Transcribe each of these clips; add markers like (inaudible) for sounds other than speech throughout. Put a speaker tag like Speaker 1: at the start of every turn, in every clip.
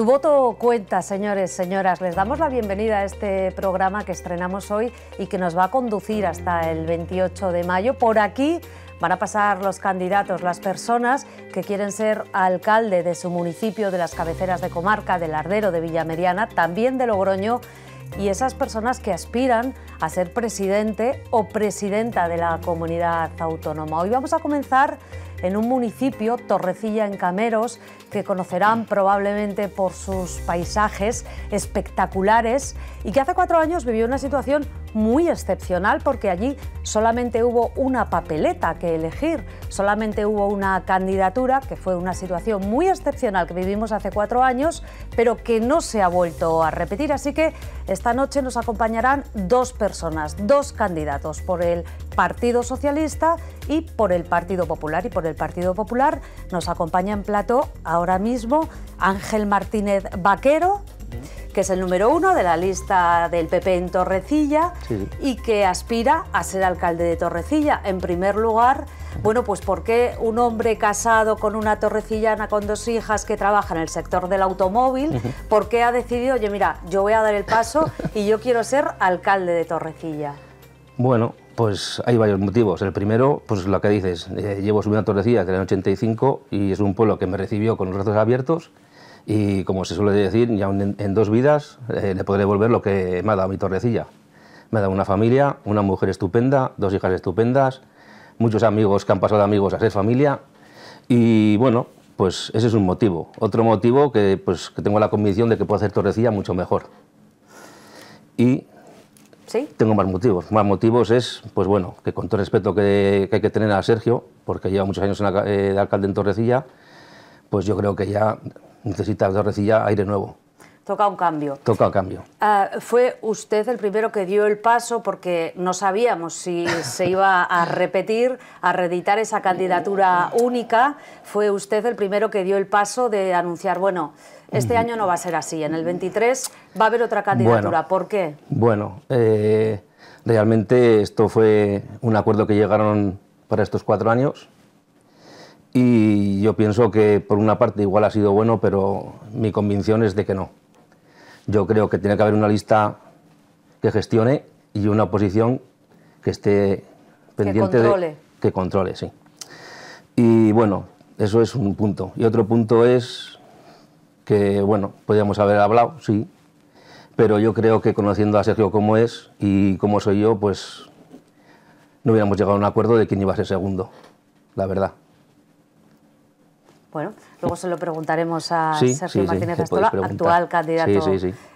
Speaker 1: Tu voto cuenta, señores, señoras. Les damos la bienvenida a este programa que estrenamos hoy y que nos va a conducir hasta el 28 de mayo. Por aquí van a pasar los candidatos, las personas que quieren ser alcalde de su municipio, de las cabeceras de comarca, del Ardero, de Villamediana, también de Logroño y esas personas que aspiran a ser presidente o presidenta de la comunidad autónoma. Hoy vamos a comenzar en un municipio, Torrecilla en Cameros, que conocerán probablemente por sus paisajes espectaculares y que hace cuatro años vivió una situación muy excepcional porque allí solamente hubo una papeleta que elegir, solamente hubo una candidatura, que fue una situación muy excepcional que vivimos hace cuatro años, pero que no se ha vuelto a repetir. Así que esta noche nos acompañarán dos personas, dos candidatos por el Partido Socialista y por el Partido Popular. Y por el Partido Popular nos acompaña en plato ahora mismo Ángel Martínez Vaquero, que es el número uno de la lista del PP en Torrecilla y que aspira a ser alcalde de Torrecilla. En primer lugar, bueno, pues por qué un hombre casado con una torrecillana con dos hijas que trabaja en el sector del automóvil, ¿por qué ha decidido, oye, mira, yo voy a dar el paso (laughs) y yo quiero ser alcalde de Torrecilla?
Speaker 2: Bueno, pues hay varios motivos. El primero, pues lo que dices, eh, llevo subiendo a Torrecilla, que era en 85, y es un pueblo que me recibió con los brazos abiertos y como se suele decir, ya en, dos vidas eh, le podré volver lo que me ha dado mi torrecilla. Me ha dado una familia, una mujer estupenda, dos hijas estupendas, muchos amigos que han pasado de amigos a ser familia y bueno, pues ese es un motivo. Otro motivo que, pues, que tengo la convicción de que puedo hacer torrecilla mucho mejor. Y tengo más motivos. Más motivos es, pues bueno, que con todo el respeto que, hay que tener a Sergio, porque lleva muchos años eh, de alcalde en Torrecilla, pues yo creo que ya necesita Torrecilla aire nuevo.
Speaker 1: Toca un cambio. Toca un cambio. Ah, fue usted el primero que dio el paso porque no sabíamos si se iba a repetir, a reeditar esa candidatura única. Fue usted el primero que dio el paso de anunciar, bueno, este año no va a ser así, en el 23 va a haber otra candidatura. ¿Por qué?
Speaker 2: Bueno, eh, realmente esto fue un acuerdo que llegaron para estos cuatro años y yo pienso que por una parte igual ha sido bueno, pero mi convicción es de que no. Yo creo que tiene que haber una lista que gestione y una oposición que esté pendiente que controle. de que controle, sí. Y bueno, eso es un punto. Y otro punto es que bueno, podríamos haber hablado, sí, pero yo creo que conociendo a Sergio como es y como soy yo, pues no hubiéramos llegado a un acuerdo de quién iba a ser segundo, la verdad.
Speaker 1: Bueno, luego se lo preguntaremos a Sergio Martínez Astola, actual candidato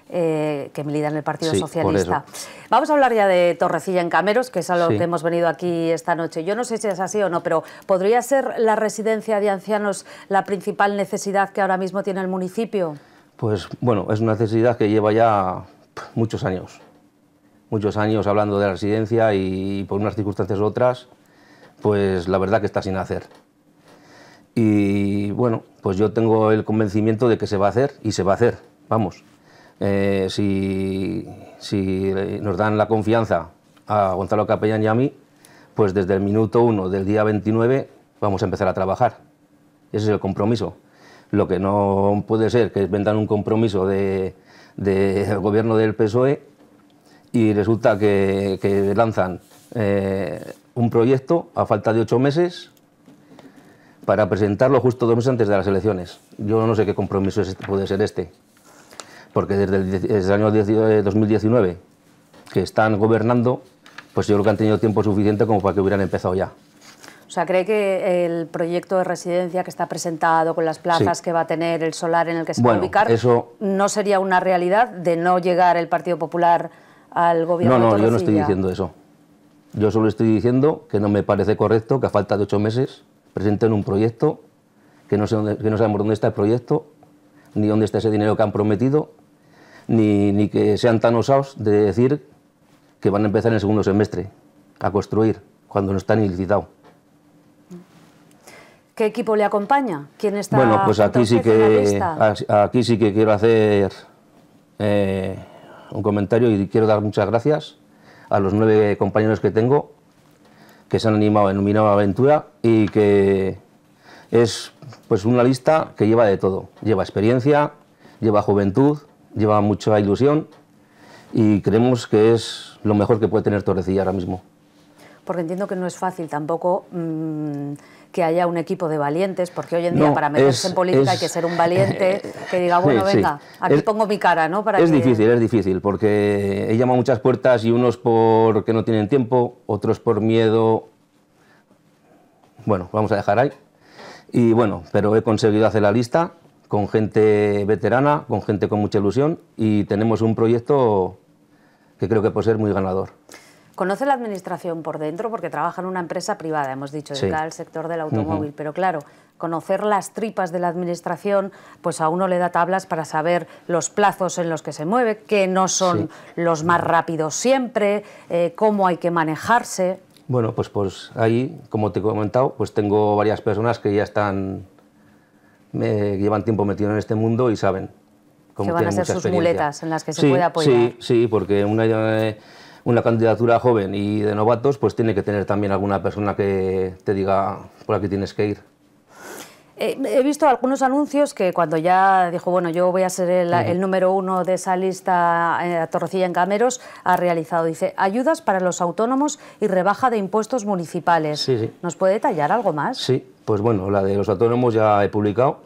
Speaker 1: eh, que milita en el Partido Socialista. Vamos a hablar ya de Torrecilla en Cameros, que es a lo que hemos venido aquí esta noche. Yo no sé si es así o no, pero ¿podría ser la residencia de ancianos la principal necesidad que ahora mismo tiene el municipio?
Speaker 2: Pues bueno, es una necesidad que lleva ya muchos años. Muchos años hablando de la residencia y por unas circunstancias u otras, pues la verdad que está sin hacer. Y bueno, pues yo tengo el convencimiento de que se va a hacer y se va a hacer, vamos. Eh, si, eh, nos dan la confianza a Gonzalo Capellán y a mí, pues desde el minuto uno del día 29 vamos a empezar a trabajar. Ese es el compromiso. Lo que no puede ser que vendan un compromiso del de, gobierno del PSOE y resulta que, lanzan eh, un proyecto a falta de ocho meses para presentarlo justo dos meses antes de las elecciones. Yo no sé qué compromiso este, puede ser este, porque desde el, año 2019 eh, que están gobernando, pues yo creo que han tenido tiempo suficiente como para que hubieran empezado ya.
Speaker 1: O sea, ¿cree que el proyecto de residencia que está presentado, con las plazas que va a tener, el solar en el que se va a ubicar, no sería una realidad de no llegar el Partido Popular al gobierno? No, no, yo no estoy diciendo
Speaker 2: eso. Yo solo estoy diciendo que no me parece correcto que a falta de ocho meses presenten un proyecto que no, sabemos dónde está el proyecto, ni dónde está ese dinero que han prometido, ni, que sean tan osados de decir que van a empezar en el segundo semestre a construir cuando no están ilicitados.
Speaker 1: ¿Qué equipo le acompaña? ¿Quién está bueno, pues aquí sí que
Speaker 2: aquí sí que quiero hacer eh, un comentario y quiero dar muchas gracias a los nueve compañeros que tengo que se han animado en mi aventura y que es pues una lista que lleva de todo. Lleva experiencia, lleva juventud, lleva mucha ilusión y creemos que es lo mejor que puede tener Torrecilla ahora mismo.
Speaker 1: Porque entiendo que no es fácil tampoco mm, que haya un equipo de valientes, porque hoy en día para meterse en política hay que ser un valiente eh, eh, que diga, bueno, venga, aquí pongo mi cara, ¿no? es difícil,
Speaker 2: es difícil, porque he llamado muchas puertas y unos porque no tienen tiempo, otros por miedo. Bueno, vamos a dejar ahí. Y bueno, pero he conseguido hacer la lista con gente veterana, con gente con mucha ilusión y tenemos un proyecto que creo que puede ser muy ganador.
Speaker 1: Conoce la administración por dentro porque trabaja en una empresa privada, hemos dicho, de sector del automóvil, pero claro, conocer las tripas de la administración, pues a uno le da tablas para saber los plazos en los que se mueve, que no son los más rápidos siempre, eh, cómo hay que manejarse.
Speaker 2: Bueno, pues, pues ahí, como te he comentado, pues tengo varias personas que ya están, me eh, llevan tiempo metido en este mundo y saben. Cómo que van a ser sus muletas
Speaker 1: en las que se puede apoyar. Sí,
Speaker 2: sí, porque una... Eh, una candidatura joven y de novatos, pues tiene que tener también alguna persona que te diga por aquí tienes que ir.
Speaker 1: Eh, he visto algunos anuncios que cuando ya dijo, bueno, yo voy a ser el, número uno de esa lista eh, a Torrecilla en Cameros, ha realizado, dice, ayudas para los autónomos y rebaja de impuestos municipales. Sí, sí. ¿Nos puede detallar algo más?
Speaker 2: Sí, pues bueno, la de los autónomos ya he publicado,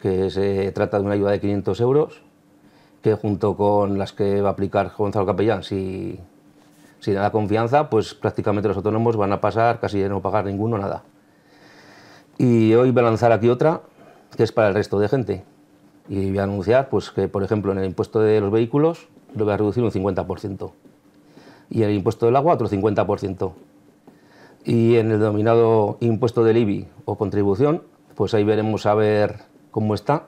Speaker 2: que se trata de una ayuda de 500 euros, que junto con las que va a aplicar Gonzalo Capellán, si si da confianza, pues prácticamente los autónomos van a pasar casi de no pagar ninguno nada. Y hoy voy a lanzar aquí otra que es para el resto de gente. Y voy a anunciar pues, que, por ejemplo, en el impuesto de los vehículos lo voy a reducir un 50%. Y en el impuesto del agua otro 50%. Y en el denominado impuesto del IBI o contribución, pues ahí veremos a ver cómo está.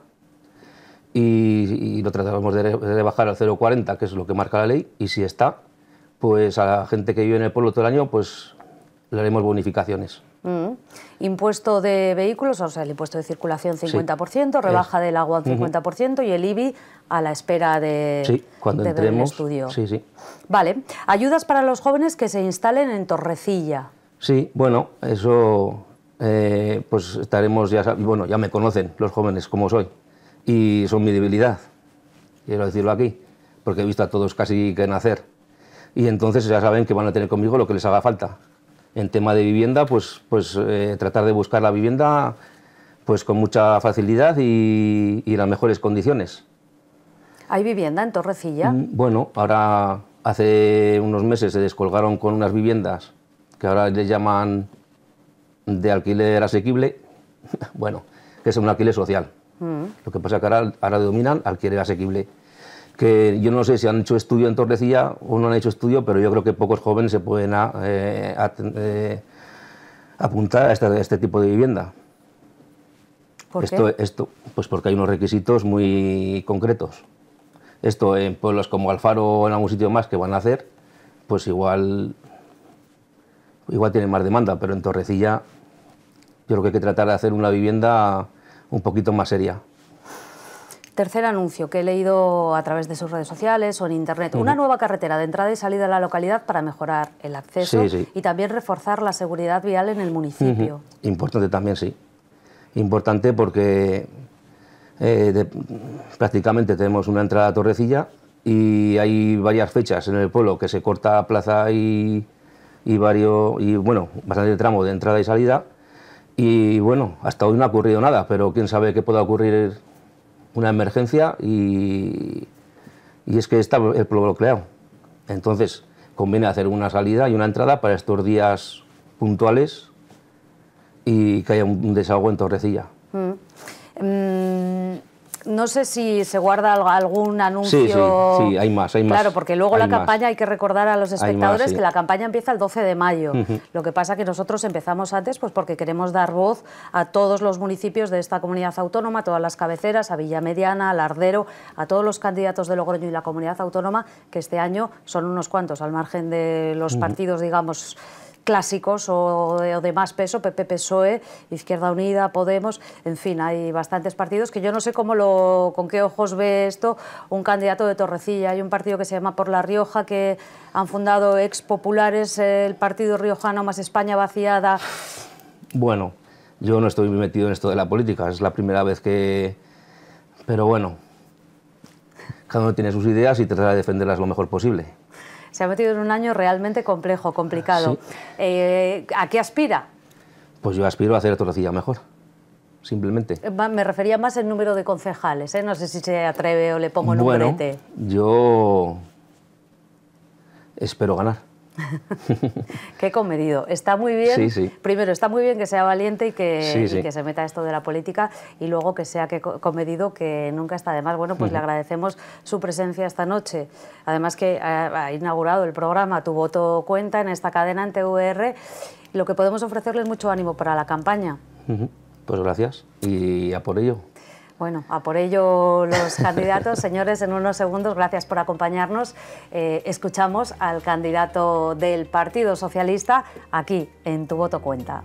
Speaker 2: Y, y lo trataremos de rebajar al 0,40, que es lo que marca la ley. Y si está, pues a la gente que vive en el pueblo todo el año, pues le haremos bonificaciones.
Speaker 1: Mm. Impuesto de vehículos, o sea, el impuesto de circulación 50%, rebaja del agua 50% y el IBI a la espera de, sí, cuando entremos, estudio. Sí, sí. Vale, ayudas para los jóvenes que se instalen en Torrecilla.
Speaker 2: Sí, bueno, eso eh, pues estaremos, ya bueno, ya me conocen los jóvenes como soy y son mi debilidad, quiero decirlo aquí, porque he visto a todos casi que nacer y entonces ya saben que van a tener conmigo lo que les haga falta. En tema de vivienda, pues, pues eh, tratar de buscar la vivienda pues con mucha facilidad y, las mejores condiciones.
Speaker 1: ¿Hay vivienda en Torrecilla?
Speaker 2: Mm, bueno, ahora hace unos meses se descolgaron con unas viviendas que ahora les llaman de alquiler asequible, (laughs) bueno, que es un alquiler social. Mm. Lo que pasa es que ahora, ahora dominan alquiler asequible que yo no sé si han hecho estudio en Torrecilla o no han hecho estudio, pero yo creo que pocos jóvenes se pueden eh, eh, apuntar este, a este, tipo de vivienda. ¿Por qué? esto, pues porque hay unos requisitos muy concretos. Esto en pueblos como Alfaro o en algún sitio más que van a hacer, pues igual, igual tienen más demanda, pero en Torrecilla yo creo que hay que tratar de hacer una vivienda un poquito más seria.
Speaker 1: Tercer anuncio que he leído a través de sus redes sociales o en internet. Una nueva carretera de entrada y salida a la localidad para mejorar el acceso y también reforzar la seguridad vial en el municipio.
Speaker 2: Importante también, sí. Importante porque eh, prácticamente tenemos una entrada a Torrecilla y hay varias fechas en el pueblo que se corta plaza y, varios y bueno bastante tramo de entrada y salida y bueno hasta hoy no ha ocurrido nada pero quién sabe qué pueda ocurrir una emergencia y, y es que está el bloqueado. Entonces, conviene hacer una salida y una entrada para estos días puntuales y que haya un desahogo en Torrecilla.
Speaker 1: Mm. Mm, no sé si se guarda algún anuncio. Sí, sí, hay más, hay más. Claro, porque luego la campaña, hay que recordar a los espectadores que la campaña empieza el 12 de mayo. Lo que pasa que nosotros empezamos antes pues porque queremos dar voz a todos los municipios de esta comunidad autónoma, a todas las cabeceras, a Villa Mediana, a Lardero, a todos los candidatos de Logroño y la comunidad autónoma, que este año son unos cuantos, al margen de los partidos, digamos, clásicos o de, más peso, PP PSOE, Izquierda Unida, Podemos, en fin, hay bastantes partidos que yo no sé cómo lo, con qué ojos ve esto un candidato de Torrecilla. Hay un partido que se llama Por la Rioja que han fundado ex populares, el partido riojano más España vaciada.
Speaker 2: Bueno, yo no estoy metido en esto de la política, es la primera vez que... Pero bueno, cada uno tiene sus ideas y tratará de defenderlas lo mejor posible
Speaker 1: se ha metido en un año realmente complejo, complicado. Eh, ¿A qué aspira?
Speaker 2: Pues yo aspiro a hacer Torrecilla mejor simplemente.
Speaker 1: Eh, me refería más el número de concejales, ¿eh? no sé si se atreve o le pongo el bueno, e
Speaker 2: Yo espero ganar.
Speaker 1: (laughs) Qué comedido. Está muy bien. Primero, está muy bien que sea valiente y que, se meta esto de la política y luego que sea que comedido, que nunca está de más. Bueno, pues le agradecemos su presencia esta noche. Además que ha, inaugurado el programa Tu voto cuenta en esta cadena en TVR. Lo que podemos ofrecerle es mucho ánimo para la campaña.
Speaker 2: Pues gracias y a por ello.
Speaker 1: Bueno, a por ello los (laughs) candidatos. Señores, en unos segundos, gracias por acompañarnos. Eh, escuchamos al candidato del Partido Socialista aquí en Tu Voto Cuenta.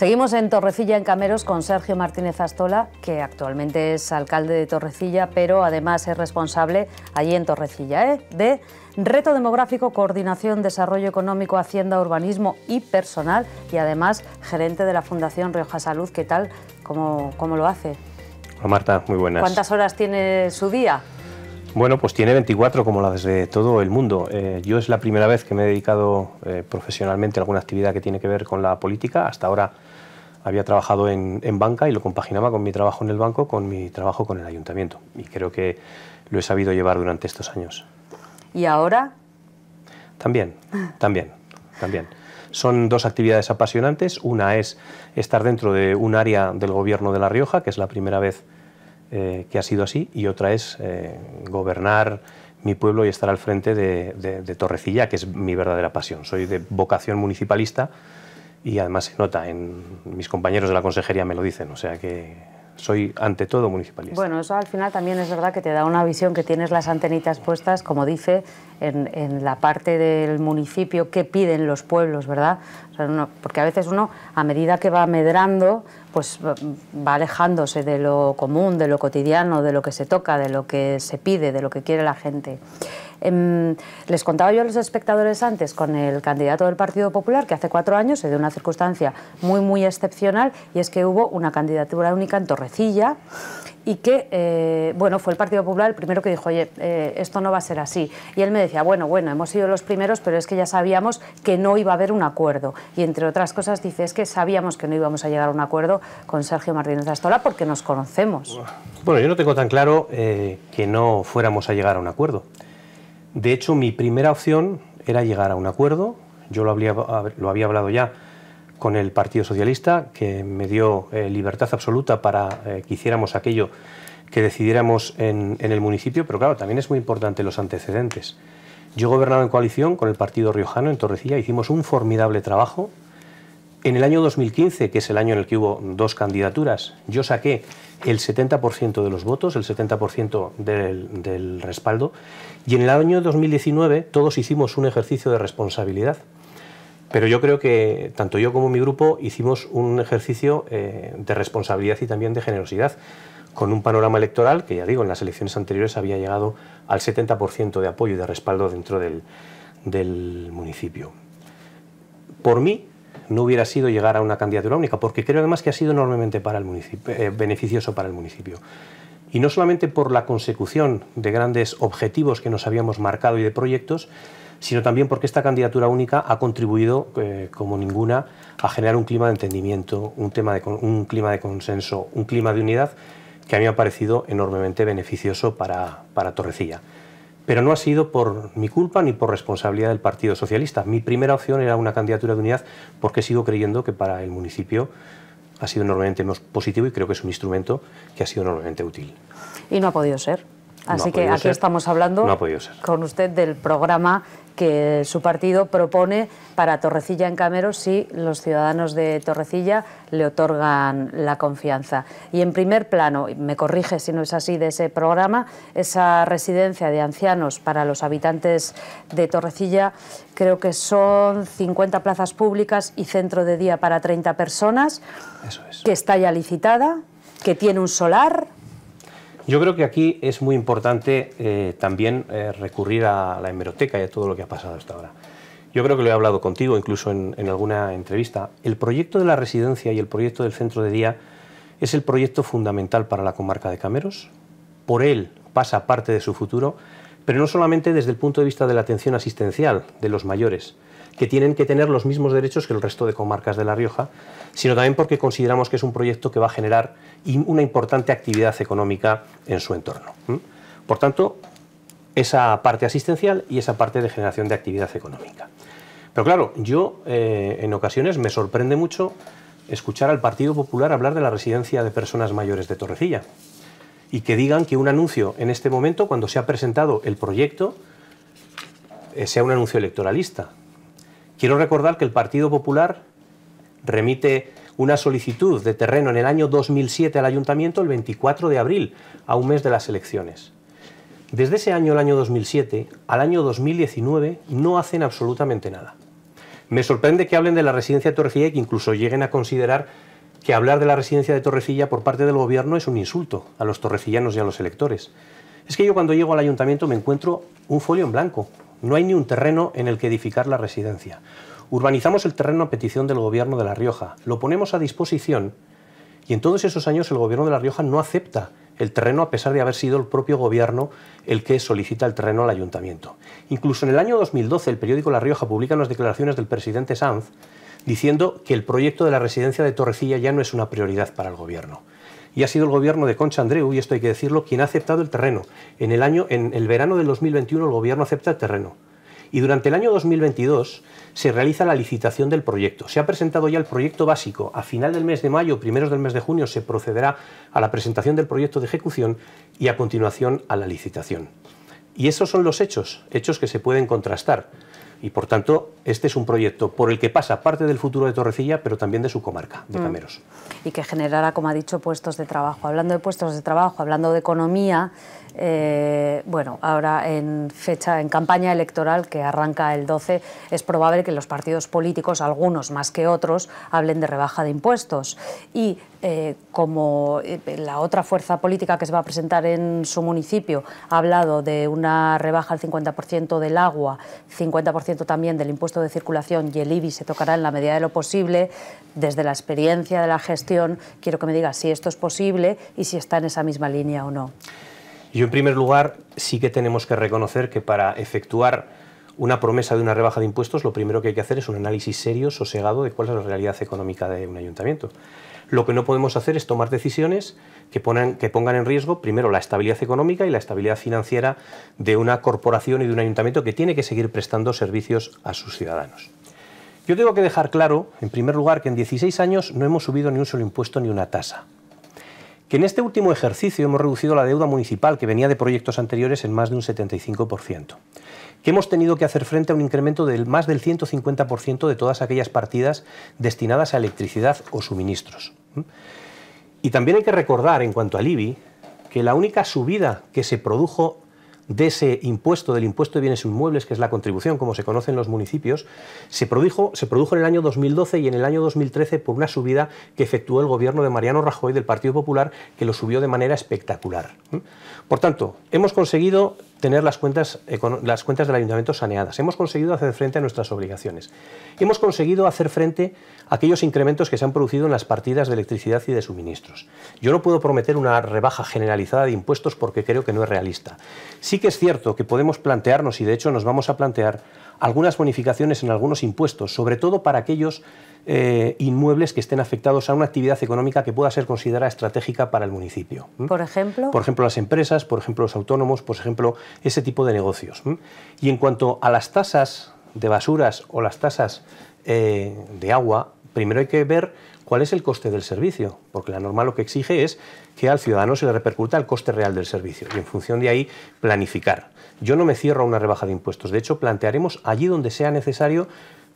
Speaker 1: Seguimos en Torrecilla, en Cameros, con Sergio Martínez Astola, que actualmente es alcalde de Torrecilla, pero además es responsable allí en Torrecilla ¿eh? de Reto Demográfico, Coordinación, Desarrollo Económico, Hacienda, Urbanismo y Personal, y además gerente de la Fundación Rioja Salud. ¿Qué tal? ¿Cómo, cómo lo hace?
Speaker 3: Hola Marta, muy buenas. ¿Cuántas
Speaker 1: horas tiene su día?
Speaker 3: Bueno, pues tiene 24 como las de todo el mundo. Eh, yo es la primera vez que me he dedicado eh, profesionalmente a alguna actividad que tiene que ver con la política. Hasta ahora había trabajado en, banca y lo compaginaba con mi trabajo en el banco, con mi trabajo con el ayuntamiento. Y creo que lo he sabido llevar durante estos años. ¿Y ahora? También, también, también. Son dos actividades apasionantes. Una es estar dentro de un área del gobierno de La Rioja, que es la primera vez eh, que ha sido así, y otra es eh, gobernar mi pueblo y estar al frente de, de Torrecilla, que es mi verdadera pasión. Soy de vocación municipalista y además se nota, en mis compañeros de la consejería me lo dicen, o sea que soy ante todo municipalista.
Speaker 1: Bueno, eso al final también es verdad que te da una visión que tienes las antenitas puestas, como dice, en, en la parte del municipio que piden los pueblos, ¿verdad? porque a veces uno, a medida que va medrando, pues va alejándose de lo común, de lo cotidiano, de lo que se toca, de lo que se pide, de lo que quiere la gente. Em, les contaba yo a los espectadores antes con el candidato del Partido Popular que hace cuatro años se dio una circunstancia muy, muy excepcional y es que hubo una candidatura única en Torrecilla y que, eh, bueno, fue el Partido Popular el primero que dijo, oye, eh, esto no va a ser así. Y él me decía, bueno, bueno, hemos sido los primeros, pero es que ya sabíamos que no iba a haber un acuerdo. Y entre otras cosas dice, es que sabíamos que no íbamos a llegar a un acuerdo con Sergio Martínez Astola porque nos conocemos.
Speaker 3: Bueno, yo no tengo tan claro eh, que no fuéramos a llegar a un acuerdo. De hecho, mi primera opción era llegar a un acuerdo. Yo lo había, hablado ya con el Partido Socialista, que me dio eh, libertad absoluta para eh, que hiciéramos aquello que decidiéramos en, el municipio, pero claro, también es muy importante los antecedentes. Yo gobernaba en coalición con el Partido Riojano en Torrecilla, hicimos un formidable trabajo. En el año 2015, que es el año en el que hubo dos candidaturas, yo saqué el 70% de los votos, el 70% del respaldo, y en el año 2019 todos hicimos un ejercicio de responsabilidad. Pero yo creo que tanto yo como mi grupo hicimos un ejercicio eh, de responsabilidad y también de generosidad, con un panorama electoral que, ya digo, en las elecciones anteriores había llegado al 70% de apoyo y de respaldo dentro del, municipio. Por mí, no hubiera sido llegar a una candidatura única, porque creo además que ha sido enormemente eh, beneficioso para el municipio y no solamente por la consecución de grandes objetivos que nos habíamos marcado y de proyectos, sino también porque esta candidatura única ha contribuido, eh, como ninguna, a generar un clima de entendimiento, un, tema de, un clima de consenso, un clima de unidad que a mí me ha parecido enormemente beneficioso para, para Torrecilla. Pero no ha sido por mi culpa ni por responsabilidad del Partido Socialista. Mi primera opción era una candidatura de unidad porque sigo creyendo que para el municipio ha sido enormemente positivo y creo que es un instrumento que ha sido enormemente útil.
Speaker 1: Y no ha podido ser. Así que aquí estamos hablando con usted del programa que su partido propone para Torrecilla en Camero si los ciudadanos de Torrecilla le otorgan la confianza. Y en primer plano, me corrige si no es así de ese programa, esa residencia de ancianos para los habitantes de Torrecilla creo que son 50 plazas públicas y centro de día para 30 personas, que está ya licitada, que tiene un solar
Speaker 3: yo creo que aquí es muy importante eh, también eh, recurrir a la hemeroteca y a todo lo que ha pasado hasta ahora. Yo creo que lo he hablado contigo, incluso en alguna entrevista. El proyecto de la residencia y el proyecto del centro de día es el proyecto fundamental para la comarca de Cameros. Por él pasa parte de su futuro, pero no solamente desde el punto de vista de la atención asistencial de los mayores, que tienen que tener los mismos derechos que el resto de comarcas de La Rioja, sino también porque consideramos que es un proyecto que va a generar una importante actividad económica en su entorno. Por tanto, esa parte asistencial y esa parte de generación de actividad económica. Pero claro, yo eh, en ocasiones me sorprende mucho escuchar al Partido Popular hablar de la residencia de personas mayores de Torrecilla y que digan que un anuncio en este momento, cuando se ha presentado el proyecto, eh, sea un anuncio electoralista. Quiero recordar que el Partido Popular remite una solicitud de terreno en el año 2007 al ayuntamiento el 24 de abril, a un mes de las elecciones. Desde ese año, el año 2007, al año 2019, no hacen absolutamente nada. Me sorprende que hablen de la residencia de Torrecilla y que incluso lleguen a considerar que hablar de la residencia de Torrecilla por parte del gobierno es un insulto a los torrecillanos y a los electores. Es que yo cuando llego al ayuntamiento me encuentro un folio en blanco, no hay ni un terreno en el que edificar la residencia. Urbanizamos el terreno a petición del gobierno de La Rioja, lo ponemos a disposición y en todos esos años el gobierno de La Rioja no acepta el terreno a pesar de haber sido el propio gobierno el que solicita el terreno al ayuntamiento. Incluso en el año 2012 el periódico La Rioja publica unas declaraciones del presidente Sanz diciendo que el proyecto de la residencia de Torrecilla ya no es una prioridad para el gobierno y ha sido el gobierno de Concha Andreu, y esto hay que decirlo, quien ha aceptado el terreno. En el, año, en el verano del 2021 el gobierno acepta el terreno. Y durante el año 2022 se realiza la licitación del proyecto. Se ha presentado ya el proyecto básico. A final del mes de mayo, primeros del mes de junio, se procederá a la presentación del proyecto de ejecución y a continuación a la licitación. Y esos son los hechos, hechos que se pueden contrastar. Y por tanto, este es un proyecto por el que pasa parte del futuro de Torrecilla, pero también de su comarca, de mm. Cameros.
Speaker 1: Y que generará, como ha dicho, puestos de trabajo. Hablando de puestos de trabajo, hablando de economía, eh, bueno, ahora en fecha, en campaña electoral que arranca el 12, es probable que los partidos políticos, algunos más que otros, hablen de rebaja de impuestos. Y eh, como eh, la otra fuerza política que se va a presentar en su municipio ha hablado de una rebaja al 50% del agua, 50% también del impuesto de circulación y el IBI se tocará en la medida de lo posible, desde la experiencia de la gestión, quiero que me diga si esto es posible y si está en esa misma línea o no.
Speaker 3: Yo, en primer lugar, sí que tenemos que reconocer que para efectuar una promesa de una rebaja de impuestos, lo primero que hay que hacer es un análisis serio, sosegado, de cuál es la realidad económica de un ayuntamiento. Lo que no podemos hacer es tomar decisiones que, pongan en riesgo primero la estabilidad económica y la estabilidad financiera de una corporación y de un ayuntamiento que tiene que seguir prestando servicios a sus ciudadanos. Yo tengo que dejar claro, en primer lugar, que en 16 años no hemos subido ni un solo impuesto ni una tasa. Que en este último ejercicio hemos reducido la deuda municipal que venía de proyectos anteriores en más de un 75%. Que hemos tenido que hacer frente a un incremento del más del 150% de todas aquellas partidas destinadas a electricidad o suministros. Y también hay que recordar, en cuanto al IBI, que la única subida que se produjo de ese impuesto, del impuesto de bienes inmuebles, que es la contribución, como se conoce en los municipios, se produjo, se produjo en el año 2012 y en el año 2013 por una subida que efectuó el gobierno de Mariano Rajoy del Partido Popular, que lo subió de manera espectacular. ¿Mm? Por tanto, hemos conseguido tener las cuentas, las cuentas del ayuntamiento saneadas. Hemos conseguido hacer frente a nuestras obligaciones. Hemos conseguido hacer frente a aquellos incrementos que se han producido en las partidas de electricidad y de suministros. Yo no puedo prometer una rebaja generalizada de impuestos porque creo que no es realista. Sí que es cierto que podemos plantearnos, y de hecho nos vamos a plantear, algunas bonificaciones en algunos impuestos, sobre todo para aquellos eh, inmuebles que estén afectados a una actividad económica que pueda ser considerada estratégica para el municipio. ¿Por ejemplo? Por ejemplo, las empresas, por ejemplo, los autónomos, por ejemplo, ese tipo de negocios. Y en cuanto a las tasas de basuras o las tasas eh, de agua, primero hay que ver cuál es el coste del servicio, porque la norma lo que exige es que al ciudadano se le repercuta el coste real del servicio y en función de ahí planificar. Yo no me cierro a una rebaja de impuestos, de hecho plantearemos allí donde sea necesario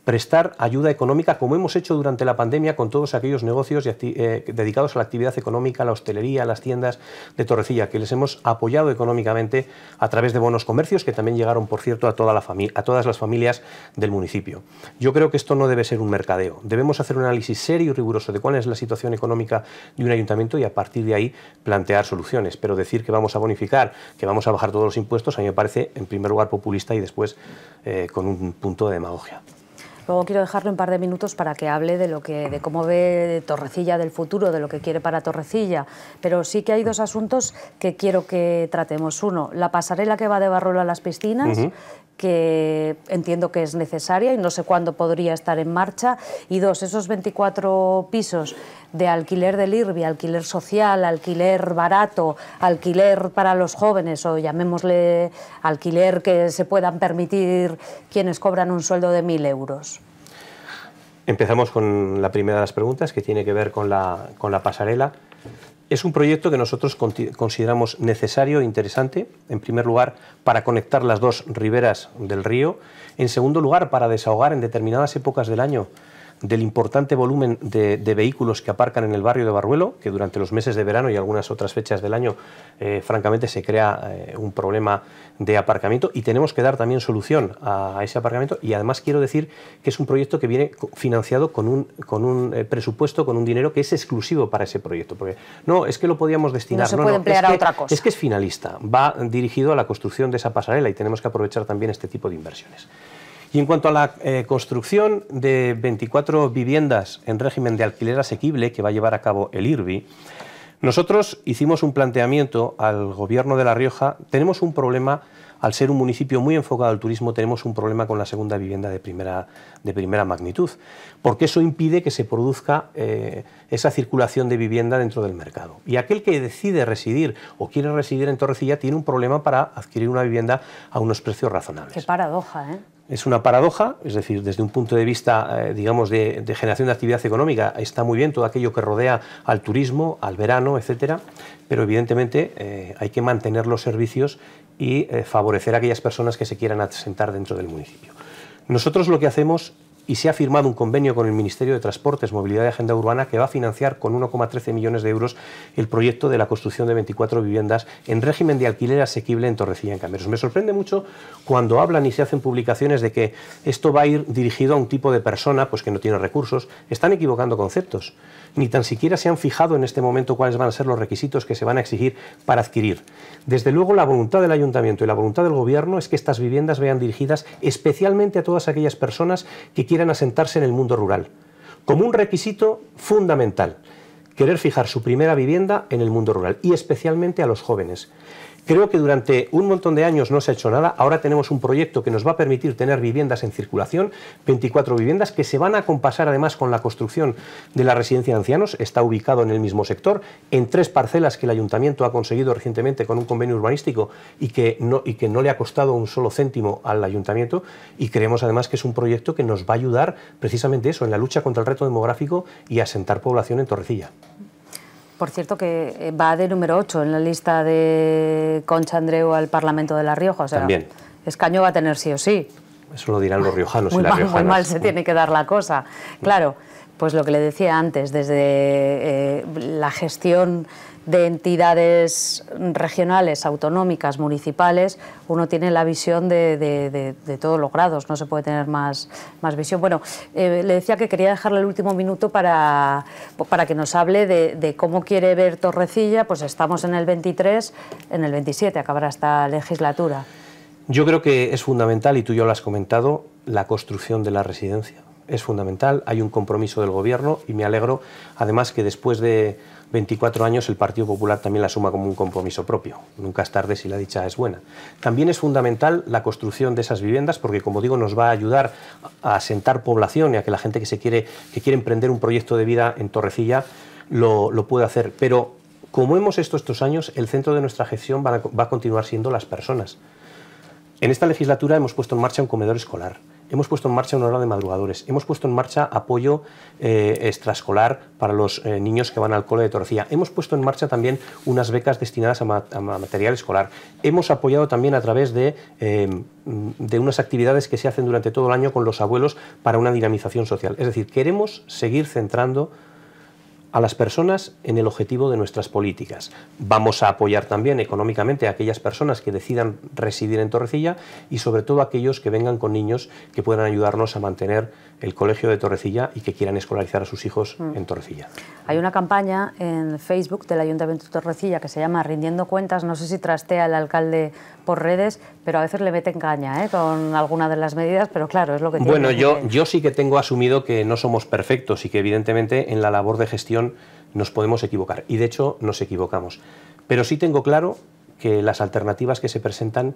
Speaker 3: prestar ayuda económica, como hemos hecho durante la pandemia con todos aquellos negocios eh, dedicados a la actividad económica, la hostelería, las tiendas de Torrecilla, que les hemos apoyado económicamente a través de bonos comercios, que también llegaron, por cierto, a, todas las familias del municipio. Yo creo que esto no debe ser un mercadeo. Debemos hacer un análisis serio y riguroso de cuál es la situación económica de un ayuntamiento y a partir de ahí plantear soluciones. Pero decir que vamos a bonificar, que vamos a bajar todos los impuestos, a mí me parece, en primer lugar, populista y después eh, con un punto de demagogia.
Speaker 1: Luego quiero dejarle un par de minutos para que hable de lo que, de cómo ve Torrecilla del futuro, de lo que quiere para Torrecilla. Pero sí que hay dos asuntos que quiero que tratemos. Uno, la pasarela que va de Barrolo a las piscinas, que entiendo que es necesaria y no sé cuándo podría estar en marcha. Y dos, esos 24 pisos de alquiler de IRBI, alquiler social, alquiler barato, alquiler para los jóvenes o llamémosle alquiler que se puedan permitir quienes cobran un sueldo de 1.000 euros.
Speaker 3: Empezamos con la primera de las preguntas que tiene que ver con la, con la pasarela. Es un proyecto que nosotros consideramos necesario e interesante, en primer lugar, para conectar las dos riberas del río, en segundo lugar, para desahogar en determinadas épocas del año del importante volumen de, vehículos que aparcan en el barrio de Barruelo, que durante los meses de verano y algunas otras fechas del año, eh, francamente, se crea eh, un problema de aparcamiento y tenemos que dar también solución a, ese aparcamiento. Y además quiero decir que es un proyecto que viene financiado con un, con un eh, presupuesto, con un dinero que es exclusivo para ese proyecto. Porque no, es que lo podíamos destinar. No a otra cosa. Es que es finalista, va dirigido a la construcción de esa pasarela y tenemos que aprovechar también este tipo de inversiones. Y en cuanto a la eh, construcción de 24 viviendas en régimen de alquiler asequible que va a llevar a cabo el IRBI, nosotros hicimos un planteamiento al gobierno de La Rioja. Tenemos un problema, al ser un municipio muy enfocado al turismo, tenemos un problema con la segunda vivienda de primera, de primera magnitud, porque eso impide que se produzca eh, esa circulación de vivienda dentro del mercado. Y aquel que decide residir o quiere residir en Torrecilla tiene un problema para adquirir una vivienda a unos precios razonables.
Speaker 1: Qué paradoja,
Speaker 2: ¿eh?
Speaker 3: es una paradoja, es decir, desde un punto de vista, eh, digamos, de, generación de actividad económica, está muy bien todo aquello que rodea al turismo, al verano, etcétera, pero evidentemente eh, hay que mantener los servicios y eh, favorecer a aquellas personas que se quieran asentar dentro del municipio. Nosotros lo que hacemos y se ha firmado un convenio con el Ministerio de Transportes, Movilidad y Agenda Urbana que va a financiar con 1,13 millones de euros el proyecto de la construcción de 24 viviendas en régimen de alquiler asequible en Torrecilla, en Cameros. Me sorprende mucho cuando hablan y se hacen publicaciones de que esto va a ir dirigido a un tipo de persona pues que no tiene recursos. Están equivocando conceptos. Ni tan siquiera se han fijado en este momento cuáles van a ser los requisitos que se van a exigir para adquirir. Desde luego la voluntad del ayuntamiento y la voluntad del gobierno es que estas viviendas vayan dirigidas especialmente a todas aquellas personas que quieran asentarse en el mundo rural, como un requisito fundamental, querer fijar su primera vivienda en el mundo rural y especialmente a los jóvenes. Creo que durante un montón de años no se ha hecho nada. Ahora tenemos un proyecto que nos va a permitir tener viviendas en circulación, 24 viviendas que se van a compasar además con la construcción de la residencia de ancianos. Está ubicado en el mismo sector, en tres parcelas que el ayuntamiento ha conseguido recientemente con un convenio urbanístico y que no, y que no le ha costado un solo céntimo al ayuntamiento. Y creemos además que es un proyecto que nos va a ayudar precisamente eso, en la lucha contra el reto demográfico y asentar población en Torrecilla.
Speaker 1: Por cierto, que eh, va de número 8 en la lista de Concha Andreu al Parlamento de La Rioja. También. Escaño va a tener sí o sí.
Speaker 3: Eso lo dirán los riojanos y las riojanas. Muy mal se tiene
Speaker 1: que dar la cosa. Mm. Claro, pues lo que le decía antes, desde eh, la gestión de entidades regionales, autonómicas, municipales, uno tiene la visión de, todos los grados, no se puede tener más, más visión. Bueno, eh, le decía que quería dejarle el último minuto para, para que nos hable de, cómo quiere ver Torrecilla, pues estamos en el 23, en el 27 acabará esta legislatura.
Speaker 3: Yo creo que es fundamental, y tú ya lo has comentado, la construcción de la residencia. Es fundamental, hay un compromiso del Gobierno y me alegro, además, que después de 24 años el Partido Popular también la suma como un compromiso propio. Nunca es tarde si la dicha es buena. También es fundamental la construcción de esas viviendas porque, como digo, nos va a ayudar a asentar población y a que la gente que, se quiere, que quiere emprender un proyecto de vida en Torrecilla lo, lo pueda hacer. Pero, como hemos hecho estos años, el centro de nuestra gestión va a continuar siendo las personas. En esta legislatura hemos puesto en marcha un comedor escolar. Hemos puesto en marcha una hora de madrugadores, hemos puesto en marcha apoyo eh, extraescolar para los eh, niños que van al cole de Torcía, hemos puesto en marcha también unas becas destinadas a, material escolar, hemos apoyado también a través eh, de unas actividades que se hacen durante todo el año con los abuelos para una dinamización social. Es decir, queremos seguir centrando a las personas en el objetivo de nuestras políticas. Vamos a apoyar también económicamente a aquellas personas que decidan residir en Torrecilla y sobre todo a aquellos que vengan con niños que puedan ayudarnos a mantener el colegio de Torrecilla y que quieran escolarizar a sus hijos mm. en Torrecilla.
Speaker 1: Hay una campaña en Facebook del Ayuntamiento de Torrecilla que se llama Rindiendo Cuentas, no sé si trastea el alcalde por redes, pero a veces le en caña ¿eh? con alguna de las medidas, pero claro, es lo que tiene. Bueno, yo,
Speaker 3: yo sí que tengo asumido que no somos perfectos y que evidentemente en la labor de gestión nos podemos equivocar. Y de hecho nos equivocamos. Pero sí tengo claro que las alternativas que se presentan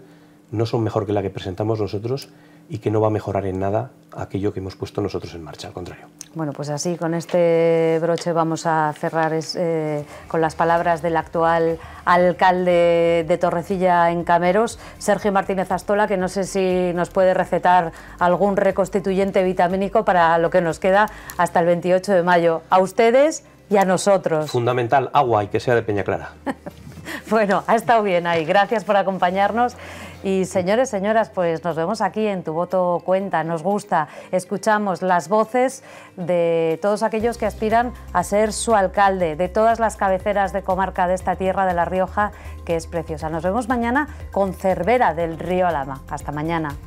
Speaker 3: no son mejor que la que presentamos nosotros y que no va a mejorar en nada aquello que hemos puesto nosotros en marcha, al contrario.
Speaker 1: Bueno, pues así, con este broche vamos a cerrar eh, con las palabras del actual alcalde de Torrecilla en Cameros, Sergio Martínez Astola, que no sé si nos puede recetar algún reconstituyente vitamínico para lo que nos queda hasta el 28 de mayo. A ustedes, y a nosotros.
Speaker 3: Fundamental, agua y que sea de Peña Clara.
Speaker 1: (laughs) bueno, ha estado bien ahí. Gracias por acompañarnos. Y señores, señoras, pues nos vemos aquí en Tu Voto Cuenta. Nos gusta, escuchamos las voces de todos aquellos que aspiran a ser su alcalde, de todas las cabeceras de comarca de esta tierra de La Rioja, que es preciosa. Nos vemos mañana con Cervera del Río Alama. Hasta mañana.